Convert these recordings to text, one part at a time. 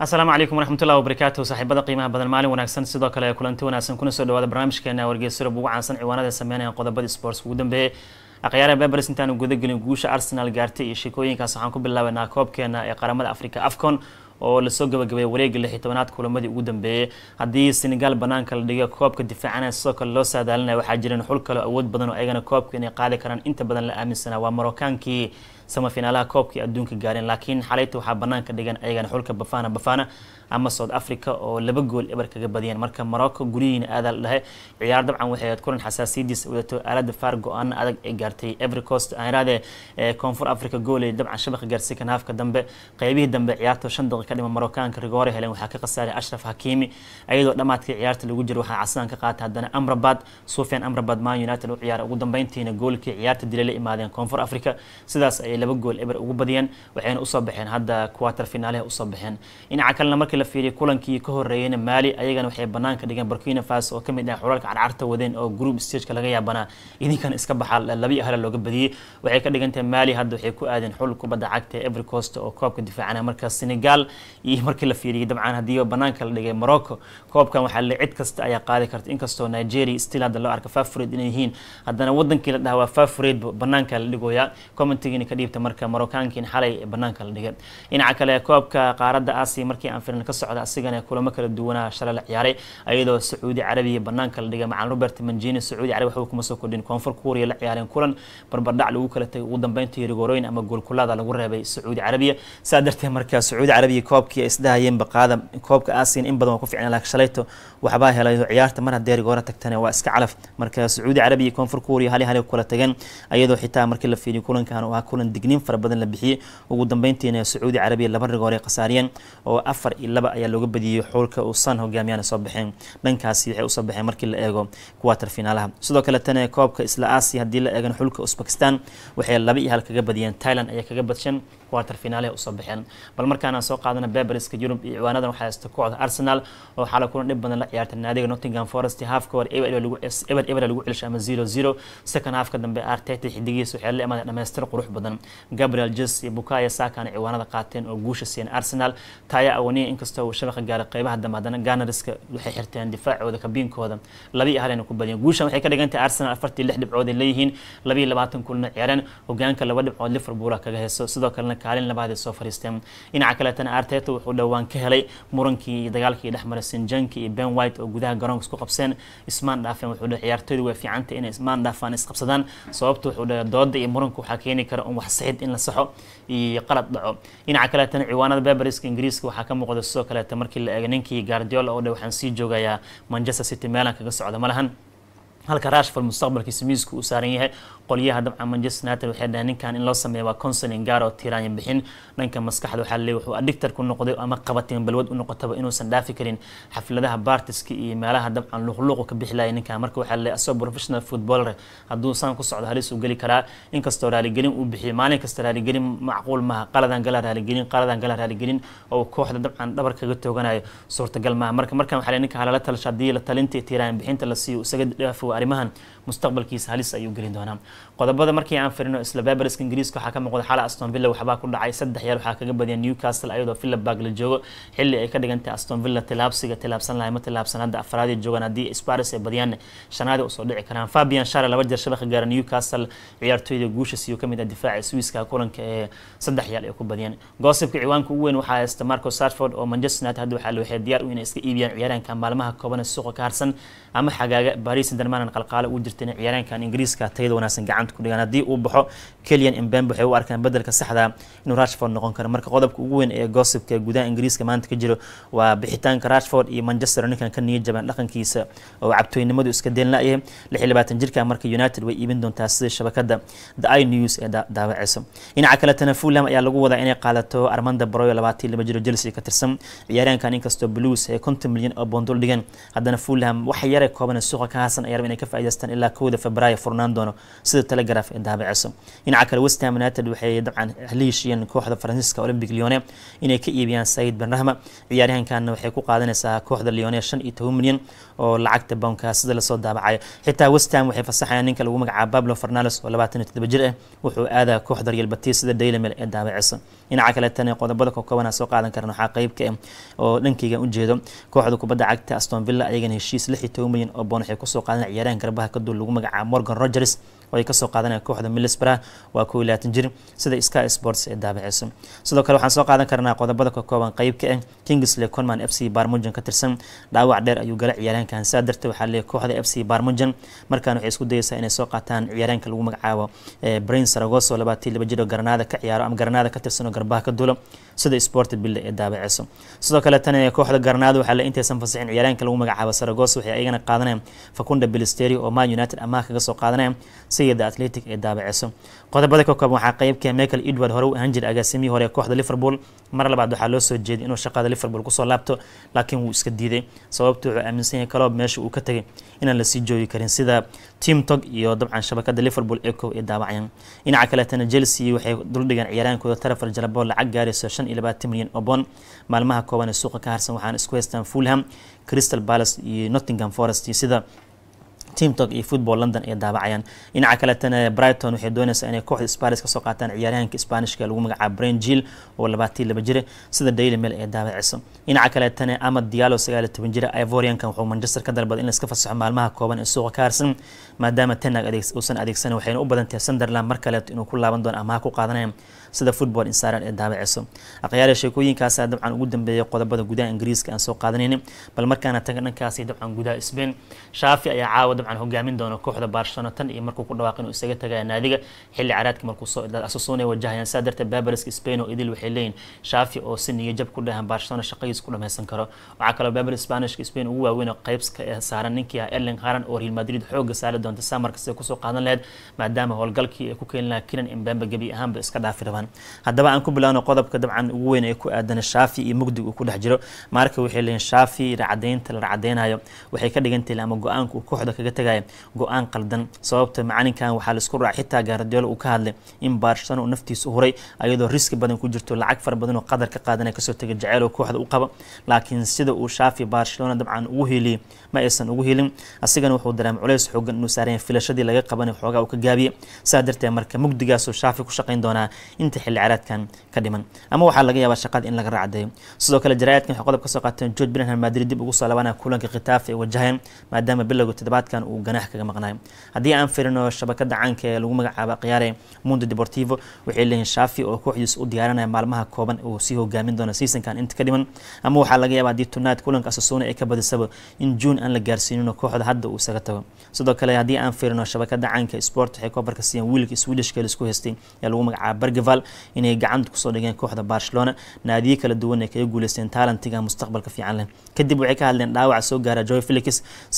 asalaamu calaykum waraxmatullahi wabarakaatu saaxiibada qiimaha badan maalin wanaagsan sidoo kale kulanti wanaagsan kuna soo dhawaada barnaamijkeena wargeysa ugu caansan ciwaanada sameynaya qodobada sports ugu dambeeyay aqyaara Bevers intaanu gudagelin guusha Arsenal gaartay iyo sheekooyinkaas waxaan ku bilaabanaa koobkeena ee qaramada Afrika AFCON oo lasoo gabagabeeyay wareega lix tobanaad kulamadii ugu dambeeyey haddii senegal banaanka la dhiga koobka difaacanaya sidoo kale loo saadaalinaya waxaa jiran xul kale awood badan oo ayagana koobka inay qaadi karaan inta badan la aaminsanaa waa marokaankii samafiinaalaha koobkii adduunka gaareen laakiin xalayta waxaa banaanka dhigan ayagana xulka bafana bafana ama south africa oo laba gool eber kaga badiyeen marka morocco guryihiina aadaa la dhahay ciyaar dabcan waxay ahayd kulan xasaasiyadiisa wadato aaladda faar go-aan adag ay gaartay every coast ee koonfur africa gool ay dabcan shabaqa gaarsiikan haafka dambe qeybihii dambe ciyaarta shan daqiiq ka dhima marookaanka rigoore helen waxaa ka khasaaray ashraf hakimi ayadoo dhammaadkii ciyaarta lagu jiro waxaa casaan ka qaata haddana amrabad sufyan amrabad man united u ciyaara ugu dambeyntiina goolkii ciyaarta dilay la imaadeen koonfur africa sidaas ayay laba gool eber ugu badiyeen waxayna usoo baxeen hadda quarter finaaleha usoo baxeen dhinaca kalena markii la fiiriya kulankii ka horeeyeyna maali ayagana waxay banaanka dhigeen burkina faso oo kamid ah xulalka carcarta wadeen oo group stageka laga yaabanaa idinkan iska baxa labiyo hala ah looga badiyey waxay ka dhigantahay maali hadda waxay ku aadeen xul kubadda cagta ee evercost oo koobka difaacana markaa senegal iyo markii la fiiriyay dabcan haddiiba banaanka la dhigay morocco koobkan waxaa le cid kasta ayaa qaadi karta inkastoo nigeria istil hadda loo arka fafureed inay yihiin haddana wadankii la dhaha waa fafureedba banaanka la dhigoyaa commentigiina ka dhiibta marka maroccaankiin xalay banaanka la dhigay dhinaca kale koobka qaaradda aasiya markii aan firin ka socda asigana kulamo kala duwanaa shalay la ciyaaray ayadoo sacuudi carabiya banaanka la dhigay macalin robert manjini sacuudi carabi waxba kuma soo kordhin koonfur kuuriya la ciyaareen kulan barbardhac lagu kala tagay ugu dambeyntii rigorooyin ama goolkulaada lagu reebay sacuudi carabiya saa darteed marka sacuudi carabiya koobkii isdahayeen baqaada koobka aasiyan in badan waa ku ficnaa laakiin shalayto waxbaa helay ciyaarta mar hadeer goora tagtane waa iska calaf marka sacuudi carabi iyo koonfur kuuriya hali hali kula tageen ayadoo xitaa markii la fiiriyo kulankan oo ah kulan digniin fara badan la bixiyey ugu dambeyntiina sacuudi carabiya laba rigoor ay khasaariyeen oo afar iyo laba ayaa looga badiyey xulka uu san hogaamiyana soo baxeen dhankaasi waxay usoo baxeen markii la eego kuwaatar finaalaha sidoo kale tane koobka isla aasiya haddii la eegana xulka usbakistan waxay laba iyo hal kaga badiyeen thailand ayaa kaga quarter finale finaalaha usoo baxeen bal markaana soo qaadan ciwaanadana bebriska yurub iyo ciwaanadan waxaa haysta kooxda arsenal oo xala kulan dhib badan la ciyaartay naadiga nottingham forest halfka hore eber eber lagu celshay ama zero zero second halfka dambe arteta xidigiisa waxay la imaadeen dhamaystir qurux badan gabriel jes iyo bukaya saakana ciwaanada qaateen oo guusha siiyeen arsenal taya awaniya inkastoo uu shabaqa gaaray qeybaha dambe haddana ganariska waxay xirteen difaacooda kabiinkooda laba iyo ku badiyeen guushan waxay ka dhigan arsenal afartii lix dhibcooday leeyihiin laba labaatan kulna ciyaareen hogaanka laba dhibcood liverpool kaga hayso sidoo kalena kaalin labaad ay soo fariisteen dhinaca kaleetana Arteta wuxuu dhowaan ka helay murankii dagaalkii dhexmara Sinjanki iyo Ben White oo gudaha garoonka isku qabseen ismaan dhaafeen wuxuu dhahay ciyaartoydu way fiicantay inay ismaan dhaafaan isqabsadaan sababtu wuxuu dhahay dooda iyo muranku waxaa keeni kara un wax saxid in la saxo iyo qalad dhaco dhinaca kaleetana ciwaanada Barbariska Ingiriiska waxaa ka muuqda sidoo kaleeta markii la eego ninkii Guardiola oo dhahay waxaan sii joogayaa Manchester City meelan kaga socda malahan halka rashford mustaqbalkiisa miisku uu saaran yahay qolyaha dabcan manchester united waxay dhahay ninkan in loo sameeya waa counseling gaar oo tiiraanya bixin dhanka maskaxda waxaa leeyahay wuxuu addictor ku noqday ama qabatiin balwad u noqotaba inuusan dhaafi karin xafladaha baartiska iyo meelaha dabcan luqluuqu ka bixi laaya ninkan marka waxaa leeyahay asagoo professional footballer hadduu saan ku socdo halis uu geli karaa inkastoo raaligelin uu bixiyo maalin kasta raaligelin macquul maaha qaladan gala raaligelin qaladan gala raaligelin oo kooxda dabcan dhabar kaga tooganayo suurtagal maaha marka markan waxaa leeyahay ninka halala talasha haddii la talinta tiiraanya bixinta la siiyo isaga dhaafo arrimahan mustaqbalkiisa halis ayuu gelin doonaa qodobada markii aan firino isla barbariska ingiriiska waxaa ka muuqda xala aston villa waxbaa ku dhacay saddex yar waxaa kaga badiyay newcastle ayadoo philibag la joogo xilli ay ka dhigantahay aston villa tilaabsiga tilaabsan lahay ma tilaabsan hadda afraadii joogaan haddii sparis ay badiyaan shanaadii usoo dhici karaan fabian share laba jeer shabaka gaara newcastle ciyaartooyda guusha siyo kamid ah difaaca swiiska kulanka ee saddex yaal ay ku badiyaan goosibka ciwaanka ugu weyn waxaa haysta marco sarford oo manchester united hadda waxaa looxee diyaar u inay iska iibiyaan ciyaaraanka maalmaha kooban suuqa ka harsan ama xagaaga paris derman maalin qalqaale uu jirtay in ciyaaryaankan ingiriiska tayada wanaagsan gacanta ku dhigaan haddii uu baxo kelian imbembe waxay u arkaan bedelka saxda inuu rashford noqon karo marka qodobka ugu weyn ee gossipka gudaha ingiriiska maanta ka jiro waa bixitaanka rashford iyo manchester unikan ka niyad jabeen dhaqankiisa oo cabtooynimadu iska deen la-yahay lix iyo labaatan jirka marka united way iibin doontaa sida shabakada the i news ee daawaceyso dhinaca kaletana fulham ayaa lagu wadaa inay qaadato armanda broyo labaatan laba jiro chelsea ka tirsan ciyaaryaankan inkastoo blues ee konton milyan oo boondol dhigeen haddana fulham waxa yare koobana suuqa ka hasan ayaa inay ka faa'idaystaan ilaa kowda februaayo furnaan doono sida telegraf ee dahaba ciso dhinaca kale westham united waxay dabcan haleeshiyeen kooxda faransiiska olymbic leone inay ka iibiyaan said ben rahma ciyaaryahankan waxay ku qaadanaysaa kooxda leone shan iyo toban milyan oo lacagta boonka sida lasoo daabacay xitaa westham waxay fasaxayaan ninka lagu magacaa bablo fernales oo labaatan iyo toddoba jir ah wuxuu aadaa kooxda real batis sida dailymail ee daabaciso dhinaca kaleetana qodobada kookoobanaa soo qaadan karan waxaa qeyb ka ah oo dhankaygan ujeedo kooxda kubadda cagta aston villa ayagana heshiis lix iyo toban milyan oo boon waxay kusoo qaadan ciyaaryahan garbaha kaduul lagu magacaa morgan rogers oo ay kasoo qaadanayaan kooxda milisbara waa kow labaatan jir sida sky sports ee daabiceyso sidoo kale waxaan soo qaadan karnaa qodobada ka kooban qeybka ah kingsley conman f c barmujan ka tirsan dhaawac dheer ayuu gala ciyaaryaankan saa darteed waxaa leeyahay kooxda f c barmujan markaan waxay isku dayeysaa inay soo qaataan ciyaaryaanka lagu magacaabo brain saragoso labaatan laba jir oo garanaada ka ciyaaro ama garanaada ka tirsan oo garbaha ka duulo sida sport bille ee daabiceyso sidoo kale tan kooxda garanaada waxaa la intaysan fasixin ciyaaryaanka lagu magacaabo saragoso waxay ayagana qaadanayaan fakunda bilisteri oo man united amaah kaga soo qaadanaya siyada athletic ee daabaciso qodobada ka kooban waxaa qayb kae michael edward hore u ahan jira agaasimihii hore ee kooxda liverpool mar labaad waxaa loo soo jeeday inuu shaqada liverpool kusoo laabto laakiin wuu iska diiday sababtu wuxuu aaminsan yahay kaloob meesha uu ka tegay inaan lasii joogi karin sida team tog iyo dabcan shabakada liverpool ee kow ee dhinaca kaleetana chelsea waxay duldhigeen ciyaaraankooda tarafar jalabo lacag gaarayso shan iyo labaatan milyan oo bond maalmaha kooban ee suuqa ka harsan waxaana isku haystaan fulham crystal palace iyo nottingham forest iyo sida teamtok iyo football london ay daabacayaan dhinaca kaletana brighton waxay doonaysaa inay kooxda sparis kasoo qaataan ciyaaryahanka spanishka lagu magacaabo brain jiil oo labaatiin laba jire sida daily mail ay daabaciso dhinaca kaletana amad diallo sagaaliyo toban jire ivoriankan wuxuu manchester ka dalbaday in laiska fasaxo maalmaha kooban ee suuqa ka harsan maadaama tenag uusan adeegsanin waxayna u badan tahay sunderland mar kaleeto inuu ku laaban doono amaha ku qaadanaya sida football insaran ee daabaciso akhyaara sheekooyinkaasa dabcan ugu dambeeyay qodobada gudaha ingiriiska aan soo qaadanayni bal markaana taga dhankaasi dabcan gudaha spain shaafi ayaa caawa dabcan hogaamin doono kooxda barcelona tan iyo markuu ku dhawaaq inuu isaga tagaya naadiga xilli caraadka markuu soo asasoonay wajahayaan saa darteed babaleska spain oo idil waxay leeyihin shaafi oo si niyo ku dhahan barcelona shaqadiisa ku dhameysan karo waxaa kaloo babel spanishka spain ugu waaweyn oo qeybska ah saaran ninkii ah erling haran oo real madrid xooga saari doonta saamarka sida kusoo qaadan lahayd maadaama howlgalkii ay ku keeni lahaa kinan imbembe gebi ahaanba iska dhaafi rabaan haddaba aan ku bilaawno qodobka dabcan ugu weyn ee ku aadan shaafi iyo mugdig uu ku dhex jiro maarka waxay leeyihin shaafi caddeynta la cadeynayo waxay ka dhigantahy ama go-aanka uu kooxda kaga laga tegaya go-aan qaldan sababta macalinkan waxaa laisku raaca xitaa gaaradiyoolo uu ka hadlay in barshano uu naftiisa huray ayadoo riski badan ku jirto lacag fara badan qadar ka qaadanaya kasoo tegay jaceyl oo kooxda u qaba laakiin sida uu shaafi barcelona dabcan ugu hiiliyey ma aysan ugu hiilin asigana wuxuu dareemay culeys xoogan inuu saareen filashadii laga qabanay xoogaa uu ka gaabiyey saa darteed marka mugdigaasuu shaafi ku shaqayn doonaa inta xilli caraadkan ka dhiman ama waxaa laga yaabaa shaqada in laga raacdeeyo sidoo kale jaraa'idkan waxay qodob ka soo qaateen george binham madrid dib ugu soo laabanaya kulanka khitaafa ay wajaheen maadaama bilowga toddobaadkan markan uu ganaax kaga maqnayo haddii aan firino shabakada caanka ee lagu magacaabo khiyaare mundo deportivo waxay leeyihin shaafi oo kooxdiis u diyaarinaya maalmaha kooban uu sii hogaamin doono seasonkan inta ka dhiman ama waxaa laga yaaba haddii tunaad kulanka asasuna ay ka badisaba in juun aan la gaarsiinino kooxda hadda uu isaga tago sidoo kale haddii aan firino shabakada caanka sport waxay koobarka siiyeen wiilka swedishka lisku haystay ee lagu magacaabo bergeval inay gacanta kusoo dhigeen kooxda barcelona naadiyo kala duwan ay kaga guuleysteen taalentiga mustaqbalka fiican leh kadib waxay ka hadleen dhaawaca soo gaara joy felix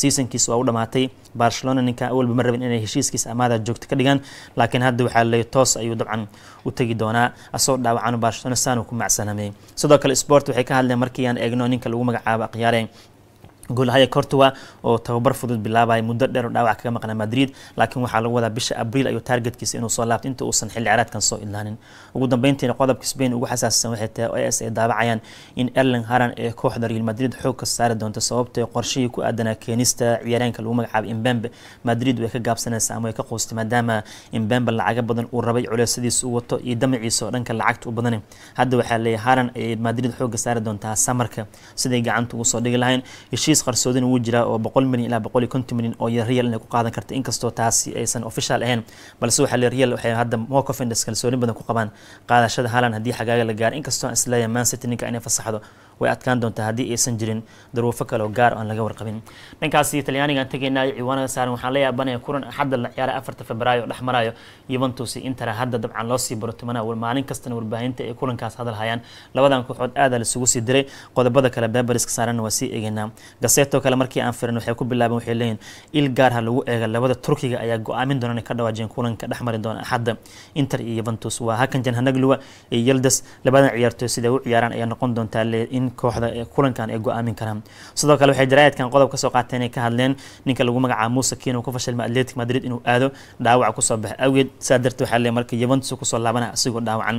seasonkiis waa u dhamaatay barcelona ninka awalba mar rabin inay heshiiskiis amaada joogto ka dhigaan laakiin hadda waxaa laleeya toos ayuu dabcan u tegi doonaa asagoo dhaawacan barcelona saanu ku macsanamay sidoo kale sport waxay ka hadleen markii aan eegno ninka lagu magacaabo akhyaare goolahaya cortua oo tababar fudud bilaabaya muddo dheer oo dhaawac kaga maqnaa madrid laakiin waxaa lagu wadaa bisha abriil ayuu targetkiisa inuu soo laabto inta uusan xilli caraadkan soo ilaanin ugu dambeyntiina qodobka spain ugu xasaasisan waxay tahay s ay daawacayaan in erling haran ee kooxda real madrid xoog ka saari doonto sababtay ah qorshihii ku aadanaa keenista ciyaareenka lagu magacaabay imbembe madrid way ka gaabsanaysaa ama way ka quustay maadaama imbembe lacago badan uu rabay culeysadiisa u wato iyo damaciisa oo dhanka lacagta u badanay hadda waxaa leeyahay haran ayay madrid xoogga saari doontaa samarka siday gacanta ugu soo dhigi lahayn heshiis heshiis qarsoodin wuu jiraa oo boqol milyan ilaa boqol iyo konton milyan oo real inay ku qaadan karta inkastoo taasi aysan official ahayn balse waxaa real waxay hadda more confidence kalsooni badan ku qabaan qaadashada haalan haddii xagaaga la gaaro inkastoo aan isleeyahay man city ninka inay fasaxdo way adkaan doontaa haddii aysan jirin daruufo kale oo gaar aan laga warqabin dhankaasi talyaanigan tegaynaayo ciwaanada saaran waxaan la yaabanaya kulan axadda la ciyaara afarta februaayo dhex marayo yuventus intera hadda dabcan loo sii maalin kastana warbaahinta ay kulankaas hadalhayaan labadan kooxood aada laisugu sii diray qodobada kale babariska saaranna waa sii eegaynaa gaseeto kale markii aan firin waxay ku bilaabeen waxay leeyihin il gaarha lagu eega labada turkiga ayaa go-aamin doona inay ka dhawaajeen kulanka dhex mari doona axadda inter iyo yuventus waa hakan janhanagluwa iyo yeldas labadan ciyaartoy siday u ciyaaraan ayaa noqon doontaa in kooxda ee kulankan ay go-aamin karaan sidoo kale waxay jaraa'idkan qodob kasoo qaateen ay ka hadleen ninka lagu magacaabo muuse kiin uu ku fashilmay atletic madrid inuu aado dhaawac kusoo baxa awgeed sidaa darteed waxaa le marka yuventus kusoo laabanaya asigoo dhaawacan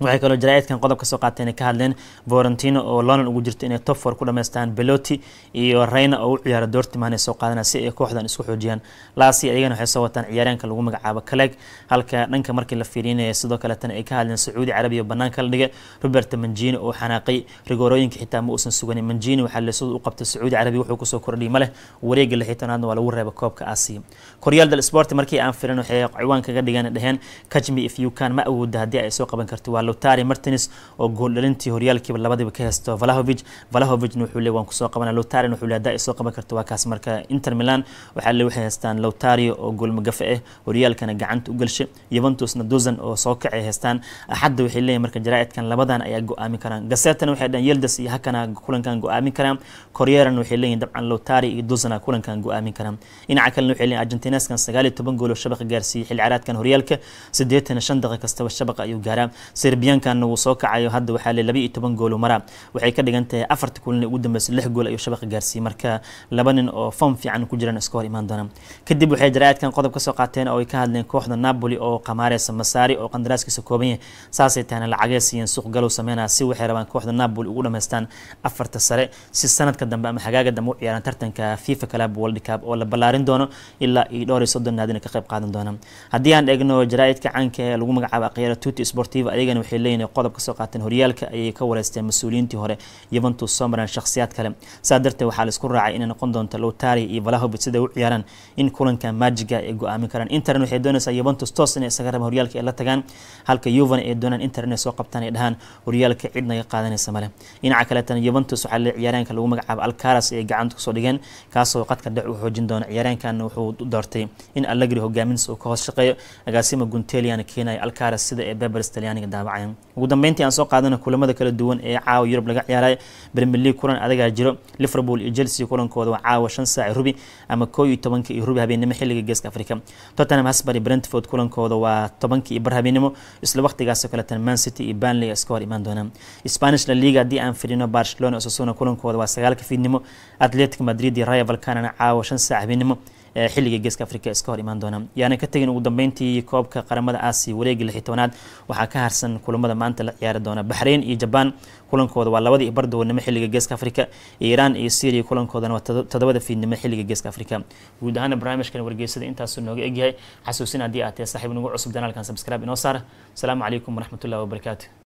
waxay kaloo jaraa'idkan qodob ka soo qaateen ay ka hadleen vorentino oo london ugu jirta inay top four ku dhamaystaan beloti iyo reyna oo u ciyaara doorti maana soo qaadanaya si ay kooxdan isku xoojiyaan laasi ayagana waxay soo wataan ciyaaryaanka lagu magacaabo kaleg halka dhanka markii la fiirinayo sidoo kaleetana ay ka hadleen sacuudi carabiya banaanka la dhigay robert manjini oo xanaaqay rigoorooyinka xitaa ma uusan suganin manjini waxaa leesadu u qabtay sacuudi carabiya wuxuu kusoo kordhiyay ma leh wareega lixitanaadna waa lagu reeba koobka aasiya koryaal dal sport markii aan firin waxay ciwaan kaga dhigeen dheheen kajmi if you can ma awooda haddii ay soo qaban karto waa lotari martins oo gooldhalintii horyaalkiiba labadiiba ka haysto valahovic valahovicna wuxuu leey waan kusoo qabana lotari wuxuu leey haddaa isoo qaban karto waa kaas marka inter milan waxaa le waxay haystaan lotari oo goolmagafe ah eh, horyaalkana gacanta u gelshay yuventusna dozan oo soo kacay haystaan axadda waxay leeyihin marka jaraa'idkan labadan ayaa go-aamin karaan gasetana waxay dhahan yeldas iyo hakana kulankan go-aamin karaan koryeerana waxay leeyihin dabcan lotari iyo dozana kulankan go-aamin karaan dhinaca kalena waxay leeyihin argentineskan sagaal iyo toban gool oo shabaqa gaarsiiyey xilli caraadkan horyaalka siddeetan shan daqiiq kastaba shabaqa ayuu gaaraa serbiyaankan wuu soo kacayo hadda waxaa le labaiyo toban goolu maraa waxay ka dhigan tahay afarta kulina ugu dambeysa lix gool ayuu shabaqa gaarsiiyey marka laba nin oo foom fiican ku jiraan iska imaan doona kadib waxay jaraa'idkan qodob ka soo qaateen oo ay ka hadleen kooxda napoli oo kamaareysa masaari oo qandaraaskiisa kooban yahay saasay tahayna lacagay siiyeen suuq galow sameynaa si waxay rabaan kooxda napoli ugu dhammaystaan afarta sare si sanadka dambe ama xagaaga dambe u ciyaaraan tartanka fifa club world cup oo la ballaarin doono ilaa iyo dhowr iyo soddon naadina ka qayb qaadan doona haddii aan eegno jaraa'idka caanka ee lagu magacaabo akhyara tuti sportiva ayagana waxay leeyihin qodob kasoo qaateen horyaalka ayay ka wareysteen mas-uuliyiintii hore yuventus soo mareen shakhsiyaad kale saa darteed waxaa laisku raacay inay noqon doonto lowtari iyo valahobi siday u ciyaaraan in kulanka maajiga ay go-aamin karaan interan waxay doonaysaa yuventus toos inay isaga rabaan horyaalka ay la tagaan halka yuvan ay doonaan inter inay soo qabtaan ay dhahaan horyaalka cid naga qaadanaysa male dhinaca kaleetana yuventus waxaa le ciyaaryaanka lagu magacaabo alcaras ay gacanta kusoo dhigeen kaasoo qadka dhac u xoojin doona ciyaaryaankanna wuxuu doortay in allegri hogaamintisa uu ka hoos shaqeeyo agaasima guntelian keenaya alcaras sida ee bebers daabaca dhacay ugu dambeyntii aan soo qaadana kulamada kala duwan ee caawa yurub laga ciyaaray premier league kulan adagaa jiro liverpool iyo chelsea kulankooda waa caawa shan saac rubi ama koo iyo tobanka iyo rubi habeenimo xilliga geeska africa tottenham husbar iyo brentford kulankooda waa tobanka iyo bar habeenimo isla waqtigaasoo kaletan man city iyo banley iska hor imaan doonaan spanish la liga haddii aan firino barcelona osasuna kulankooda waa sagaalka fiidnimo atletic madrid iyo raya valcanana caawa shan saac habeenimo xiliga geeska africa iska hor imaan doona yaana ka tegin ugu dambeyntii koobka qaramada aasiya wareegii lix tobanaad waxaa ka harsan kulamada maanta la ciyaari doona baxrayn iyo jabaan kulankooda waa labadii bardawanimo xiliga geeska africa iyo iraan iyo syriya kulankoodana waa todobada fiidnimo xiliga geeska africa guud ahaana barnaamijkan wargeysada intaasu nooga egyahay xasuusin haddii aad tahay saaxiib nagu cusub danaalkan sabscribe inoo saar asalaamu calaykum waraxmatullahi wabarakaatu